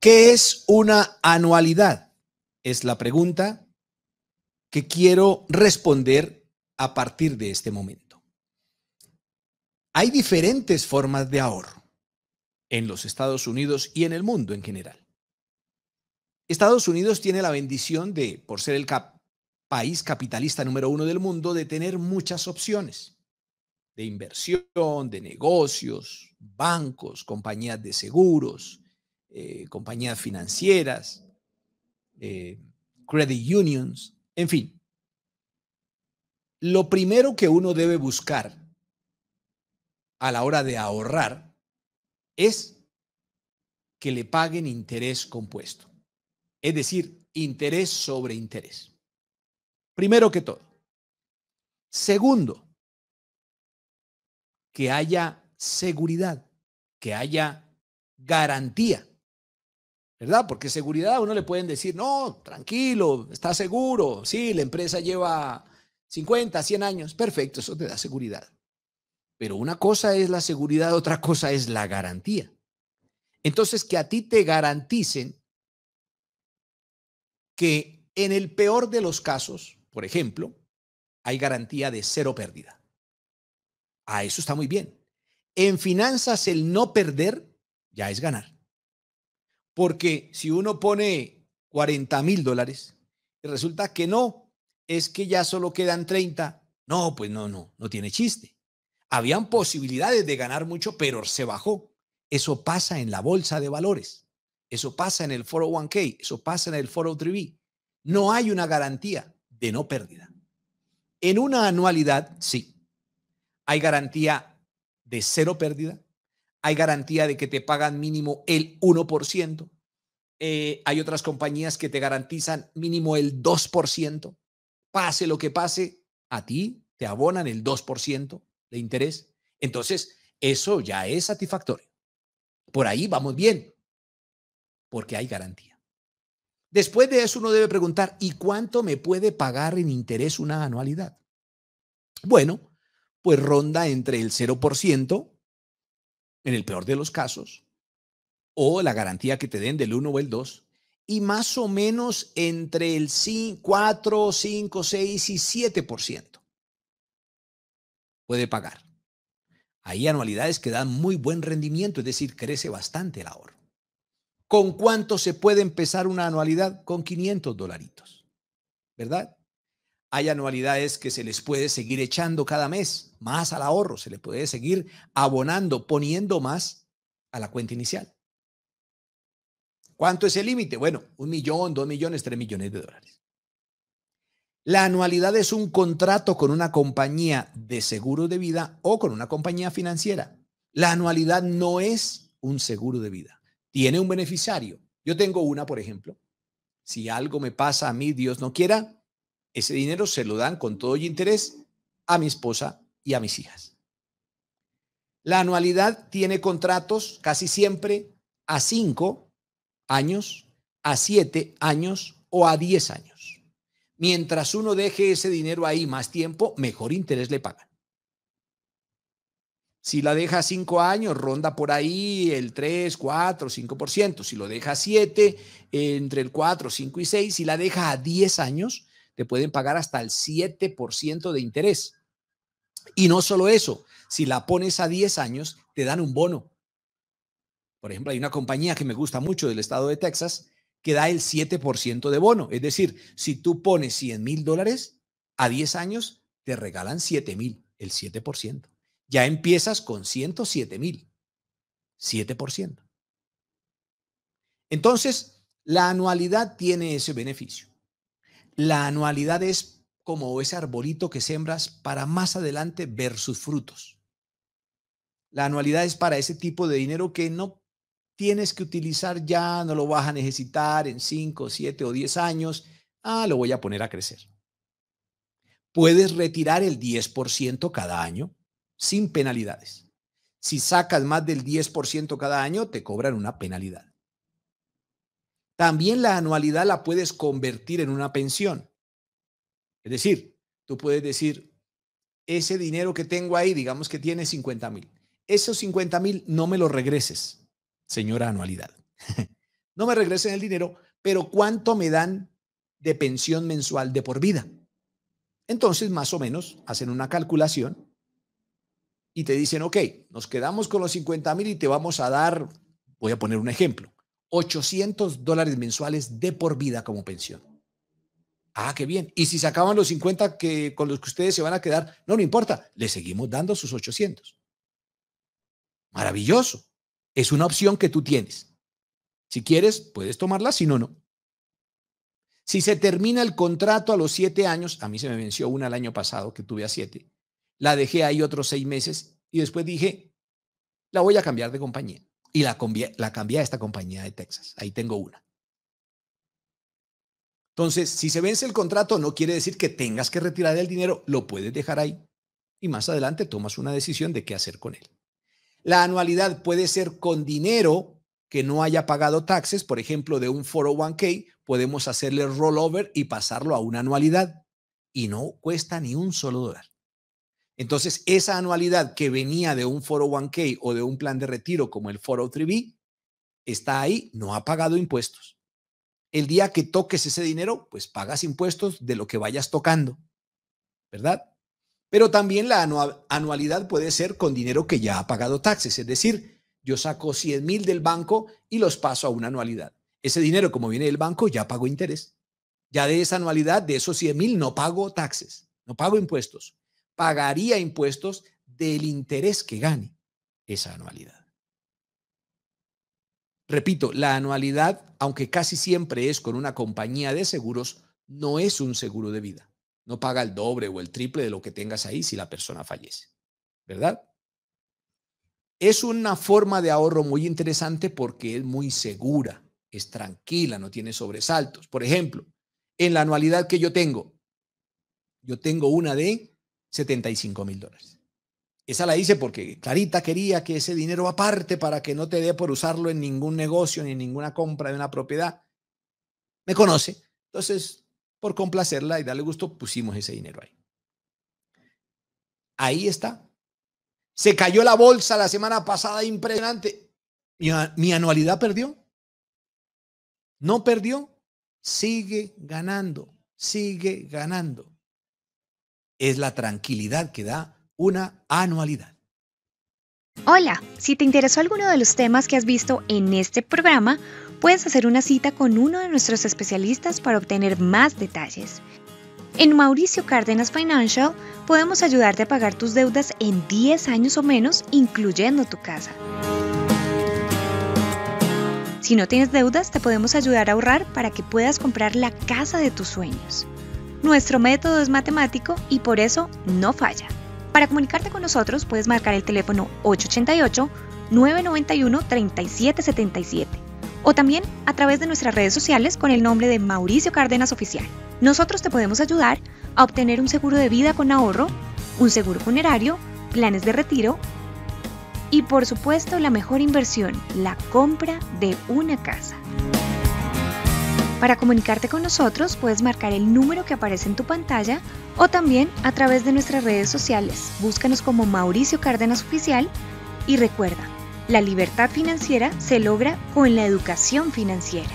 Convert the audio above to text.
¿Qué es una anualidad? Es la pregunta que quiero responder a partir de este momento. Hay diferentes formas de ahorro en los Estados Unidos y en el mundo en general. Estados Unidos tiene la bendición de, por ser el país capitalista número uno del mundo, de tener muchas opciones de inversión, de negocios, bancos, compañías de seguros, eh, compañías financieras, eh, credit unions, en fin. Lo primero que uno debe buscar a la hora de ahorrar es que le paguen interés compuesto, es decir, interés sobre interés. Primero que todo. Segundo, que haya seguridad, que haya garantía. ¿Verdad? Porque seguridad a uno le pueden decir, no, tranquilo, está seguro, sí, la empresa lleva 50, 100 años, perfecto, eso te da seguridad. Pero una cosa es la seguridad, otra cosa es la garantía. Entonces, que a ti te garanticen que en el peor de los casos, por ejemplo, hay garantía de cero pérdida a eso está muy bien. En finanzas el no perder ya es ganar. Porque si uno pone 40 mil dólares y resulta que no, es que ya solo quedan 30, no, pues no, no, no tiene chiste. Habían posibilidades de ganar mucho, pero se bajó. Eso pasa en la bolsa de valores. Eso pasa en el 401k, eso pasa en el 403b. No hay una garantía de no pérdida. En una anualidad, sí hay garantía de cero pérdida, hay garantía de que te pagan mínimo el 1%, eh, hay otras compañías que te garantizan mínimo el 2%, pase lo que pase, a ti te abonan el 2% de interés. Entonces, eso ya es satisfactorio. Por ahí vamos bien, porque hay garantía. Después de eso uno debe preguntar, ¿y cuánto me puede pagar en interés una anualidad? Bueno, pues ronda entre el 0%, en el peor de los casos, o la garantía que te den del 1 o el 2, y más o menos entre el 4, 5, 6 y 7% puede pagar. Hay anualidades que dan muy buen rendimiento, es decir, crece bastante el ahorro. ¿Con cuánto se puede empezar una anualidad? Con 500 dolaritos, ¿verdad? hay anualidades que se les puede seguir echando cada mes, más al ahorro, se le puede seguir abonando, poniendo más a la cuenta inicial. ¿Cuánto es el límite? Bueno, un millón, dos millones, tres millones de dólares. La anualidad es un contrato con una compañía de seguro de vida o con una compañía financiera. La anualidad no es un seguro de vida. Tiene un beneficiario. Yo tengo una, por ejemplo. Si algo me pasa a mí, Dios no quiera, ese dinero se lo dan con todo y interés a mi esposa y a mis hijas. La anualidad tiene contratos casi siempre a 5 años, a 7 años o a 10 años. Mientras uno deje ese dinero ahí más tiempo, mejor interés le pagan. Si la deja 5 años, ronda por ahí el 3, 4, 5%. Si lo deja 7, entre el 4, 5 y 6. Si la deja a 10 años, te pueden pagar hasta el 7% de interés. Y no solo eso, si la pones a 10 años, te dan un bono. Por ejemplo, hay una compañía que me gusta mucho del estado de Texas que da el 7% de bono. Es decir, si tú pones 100 mil dólares, a 10 años te regalan 7 mil, el 7%. Ya empiezas con 107 mil, 7%. Entonces, la anualidad tiene ese beneficio. La anualidad es como ese arbolito que sembras para más adelante ver sus frutos. La anualidad es para ese tipo de dinero que no tienes que utilizar ya, no lo vas a necesitar en 5, 7 o 10 años. Ah, lo voy a poner a crecer. Puedes retirar el 10% cada año sin penalidades. Si sacas más del 10% cada año, te cobran una penalidad. También la anualidad la puedes convertir en una pensión. Es decir, tú puedes decir, ese dinero que tengo ahí, digamos que tiene 50 mil, esos 50 mil no me los regreses, señora anualidad. no me regresen el dinero, pero ¿cuánto me dan de pensión mensual de por vida? Entonces, más o menos, hacen una calculación y te dicen, ok, nos quedamos con los 50 mil y te vamos a dar, voy a poner un ejemplo, 800 dólares mensuales de por vida como pensión. Ah, qué bien. Y si se acaban los 50 que, con los que ustedes se van a quedar, no, no importa, le seguimos dando sus 800. Maravilloso. Es una opción que tú tienes. Si quieres, puedes tomarla, si no, no. Si se termina el contrato a los 7 años, a mí se me venció una el año pasado que tuve a 7, la dejé ahí otros seis meses y después dije, la voy a cambiar de compañía y la, la cambié a esta compañía de Texas. Ahí tengo una. Entonces, si se vence el contrato, no quiere decir que tengas que retirar el dinero, lo puedes dejar ahí y más adelante tomas una decisión de qué hacer con él. La anualidad puede ser con dinero que no haya pagado taxes, por ejemplo, de un 401k, podemos hacerle rollover y pasarlo a una anualidad y no cuesta ni un solo dólar. Entonces, esa anualidad que venía de un 401k o de un plan de retiro como el 403b, está ahí, no ha pagado impuestos. El día que toques ese dinero, pues pagas impuestos de lo que vayas tocando, ¿verdad? Pero también la anualidad puede ser con dinero que ya ha pagado taxes, es decir, yo saco 100 mil del banco y los paso a una anualidad. Ese dinero, como viene del banco, ya pagó interés. Ya de esa anualidad, de esos 100 mil, no pago taxes, no pago impuestos pagaría impuestos del interés que gane esa anualidad. Repito, la anualidad, aunque casi siempre es con una compañía de seguros, no es un seguro de vida. No paga el doble o el triple de lo que tengas ahí si la persona fallece, ¿verdad? Es una forma de ahorro muy interesante porque es muy segura, es tranquila, no tiene sobresaltos. Por ejemplo, en la anualidad que yo tengo, yo tengo una de 75 mil dólares. Esa la hice porque Clarita quería que ese dinero aparte para que no te dé por usarlo en ningún negocio ni en ninguna compra de una propiedad. Me conoce. Entonces, por complacerla y darle gusto, pusimos ese dinero ahí. Ahí está. Se cayó la bolsa la semana pasada, impresionante. Mi, mi anualidad perdió. No perdió. Sigue ganando, sigue ganando es la tranquilidad que da una anualidad. Hola, si te interesó alguno de los temas que has visto en este programa, puedes hacer una cita con uno de nuestros especialistas para obtener más detalles. En Mauricio Cárdenas Financial podemos ayudarte a pagar tus deudas en 10 años o menos, incluyendo tu casa. Si no tienes deudas, te podemos ayudar a ahorrar para que puedas comprar la casa de tus sueños. Nuestro método es matemático y por eso no falla. Para comunicarte con nosotros puedes marcar el teléfono 888-991-3777 o también a través de nuestras redes sociales con el nombre de Mauricio Cárdenas Oficial. Nosotros te podemos ayudar a obtener un seguro de vida con ahorro, un seguro funerario, planes de retiro y por supuesto la mejor inversión, la compra de una casa. Para comunicarte con nosotros puedes marcar el número que aparece en tu pantalla o también a través de nuestras redes sociales. Búscanos como Mauricio Cárdenas Oficial y recuerda, la libertad financiera se logra con la educación financiera.